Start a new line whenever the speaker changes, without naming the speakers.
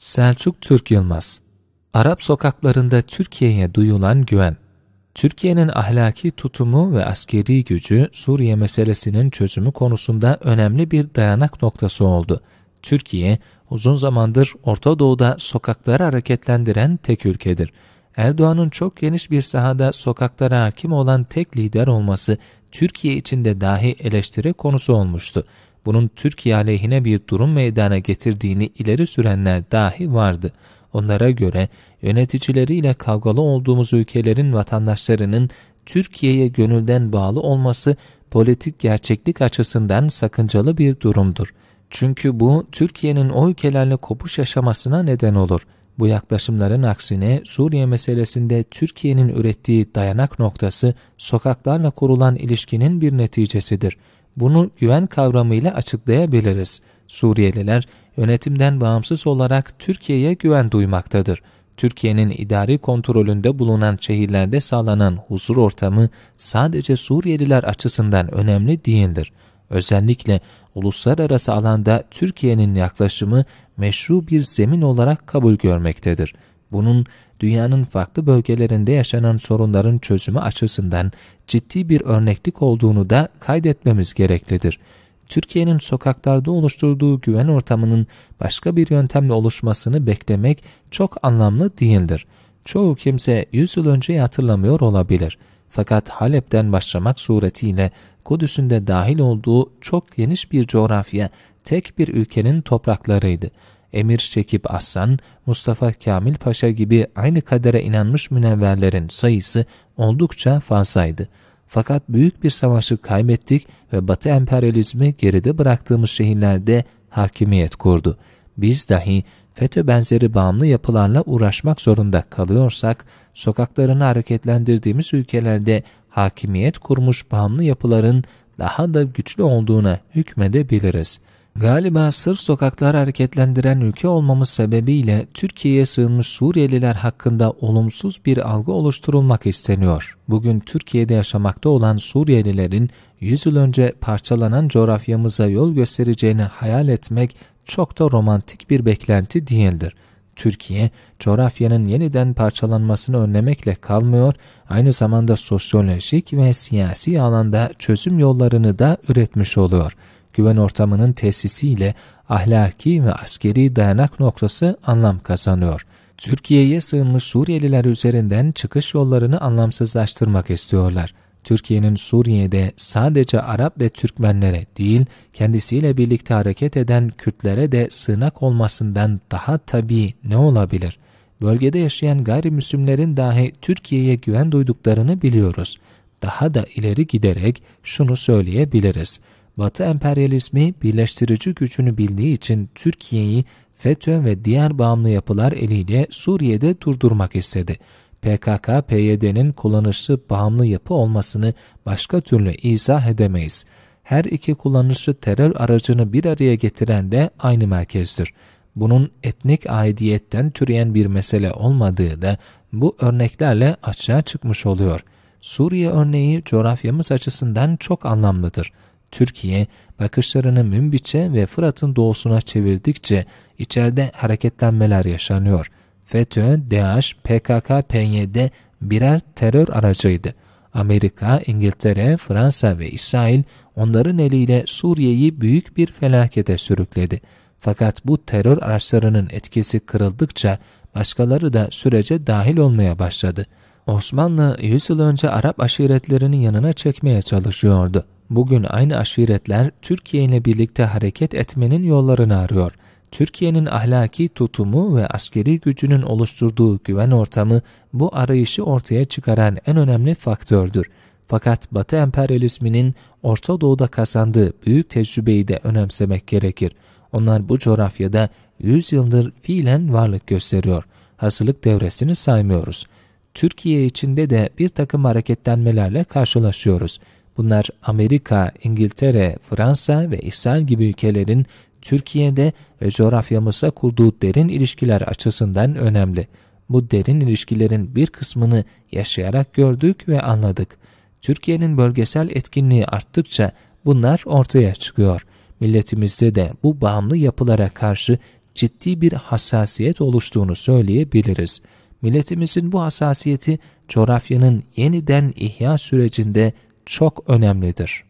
Selçuk Türk Yılmaz Arap sokaklarında Türkiye'ye duyulan güven Türkiye'nin ahlaki tutumu ve askeri gücü Suriye meselesinin çözümü konusunda önemli bir dayanak noktası oldu. Türkiye, uzun zamandır Orta Doğu'da sokakları hareketlendiren tek ülkedir. Erdoğan'ın çok geniş bir sahada sokaklara hakim olan tek lider olması Türkiye içinde dahi eleştiri konusu olmuştu bunun Türkiye aleyhine bir durum meydana getirdiğini ileri sürenler dahi vardı. Onlara göre yöneticileriyle kavgalı olduğumuz ülkelerin vatandaşlarının Türkiye'ye gönülden bağlı olması politik gerçeklik açısından sakıncalı bir durumdur. Çünkü bu Türkiye'nin o ülkelerle kopuş yaşamasına neden olur. Bu yaklaşımların aksine Suriye meselesinde Türkiye'nin ürettiği dayanak noktası sokaklarla kurulan ilişkinin bir neticesidir.'' Bunu güven kavramıyla açıklayabiliriz. Suriyeliler yönetimden bağımsız olarak Türkiye'ye güven duymaktadır. Türkiye'nin idari kontrolünde bulunan şehirlerde sağlanan huzur ortamı sadece Suriyeliler açısından önemli değildir. Özellikle uluslararası alanda Türkiye'nin yaklaşımı meşru bir zemin olarak kabul görmektedir. Bunun dünyanın farklı bölgelerinde yaşanan sorunların çözümü açısından ciddi bir örneklik olduğunu da kaydetmemiz gereklidir. Türkiye'nin sokaklarda oluşturduğu güven ortamının başka bir yöntemle oluşmasını beklemek çok anlamlı değildir. Çoğu kimse 100 yıl önceyi hatırlamıyor olabilir. Fakat Halep'ten başlamak suretiyle Kudüs'ün de dahil olduğu çok geniş bir coğrafya tek bir ülkenin topraklarıydı. Emir Şekip Aslan, Mustafa Kamil Paşa gibi aynı kadere inanmış münevverlerin sayısı oldukça fazlaydı. Fakat büyük bir savaşı kaybettik ve Batı emperyalizmi geride bıraktığımız şehirlerde hakimiyet kurdu. Biz dahi FETÖ benzeri bağımlı yapılarla uğraşmak zorunda kalıyorsak, sokaklarını hareketlendirdiğimiz ülkelerde hakimiyet kurmuş bağımlı yapıların daha da güçlü olduğuna hükmedebiliriz. Galiba sırf sokaklar hareketlendiren ülke olmamız sebebiyle Türkiye'ye sığınmış Suriyeliler hakkında olumsuz bir algı oluşturulmak isteniyor. Bugün Türkiye'de yaşamakta olan Suriyelilerin 100 yıl önce parçalanan coğrafyamıza yol göstereceğini hayal etmek çok da romantik bir beklenti değildir. Türkiye, coğrafyanın yeniden parçalanmasını önlemekle kalmıyor, aynı zamanda sosyolojik ve siyasi alanda çözüm yollarını da üretmiş oluyor.'' güven ortamının tesisiyle ahlaki ve askeri dayanak noktası anlam kazanıyor. Türkiye'ye sığınmış Suriyeliler üzerinden çıkış yollarını anlamsızlaştırmak istiyorlar. Türkiye'nin Suriye'de sadece Arap ve Türkmenlere değil, kendisiyle birlikte hareket eden Kürtlere de sığınak olmasından daha tabii ne olabilir? Bölgede yaşayan gayrimüslimlerin dahi Türkiye'ye güven duyduklarını biliyoruz. Daha da ileri giderek şunu söyleyebiliriz. Batı emperyalizmi birleştirici gücünü bildiği için Türkiye'yi FETÖ ve diğer bağımlı yapılar eliyle Suriye'de durdurmak istedi. PKK-PYD'nin kullanışlı bağımlı yapı olmasını başka türlü izah edemeyiz. Her iki kullanışlı terör aracını bir araya getiren de aynı merkezdir. Bunun etnik aidiyetten türeyen bir mesele olmadığı da bu örneklerle açığa çıkmış oluyor. Suriye örneği coğrafyamız açısından çok anlamlıdır. Türkiye bakışlarını Münbiç'e ve Fırat'ın doğusuna çevirdikçe içeride hareketlenmeler yaşanıyor. FETÖ, DAEŞ, PKK, PYD birer terör aracıydı. Amerika, İngiltere, Fransa ve İsrail onların eliyle Suriye'yi büyük bir felakete sürükledi. Fakat bu terör araçlarının etkisi kırıldıkça başkaları da sürece dahil olmaya başladı.'' Osmanlı 100 yıl önce Arap aşiretlerinin yanına çekmeye çalışıyordu. Bugün aynı aşiretler Türkiye ile birlikte hareket etmenin yollarını arıyor. Türkiye'nin ahlaki tutumu ve askeri gücünün oluşturduğu güven ortamı bu arayışı ortaya çıkaran en önemli faktördür. Fakat Batı emperyalizminin Orta Doğu'da kazandığı büyük tecrübeyi de önemsemek gerekir. Onlar bu coğrafyada 100 yıldır fiilen varlık gösteriyor. Hasılık devresini saymıyoruz.'' Türkiye içinde de bir takım hareketlenmelerle karşılaşıyoruz. Bunlar Amerika, İngiltere, Fransa ve İsrail gibi ülkelerin Türkiye'de ve coğrafyamızda kurduğu derin ilişkiler açısından önemli. Bu derin ilişkilerin bir kısmını yaşayarak gördük ve anladık. Türkiye'nin bölgesel etkinliği arttıkça bunlar ortaya çıkıyor. Milletimizde de bu bağımlı yapılara karşı ciddi bir hassasiyet oluştuğunu söyleyebiliriz.'' milletimizin bu hassasiyeti coğrafyanın yeniden ihya sürecinde çok önemlidir.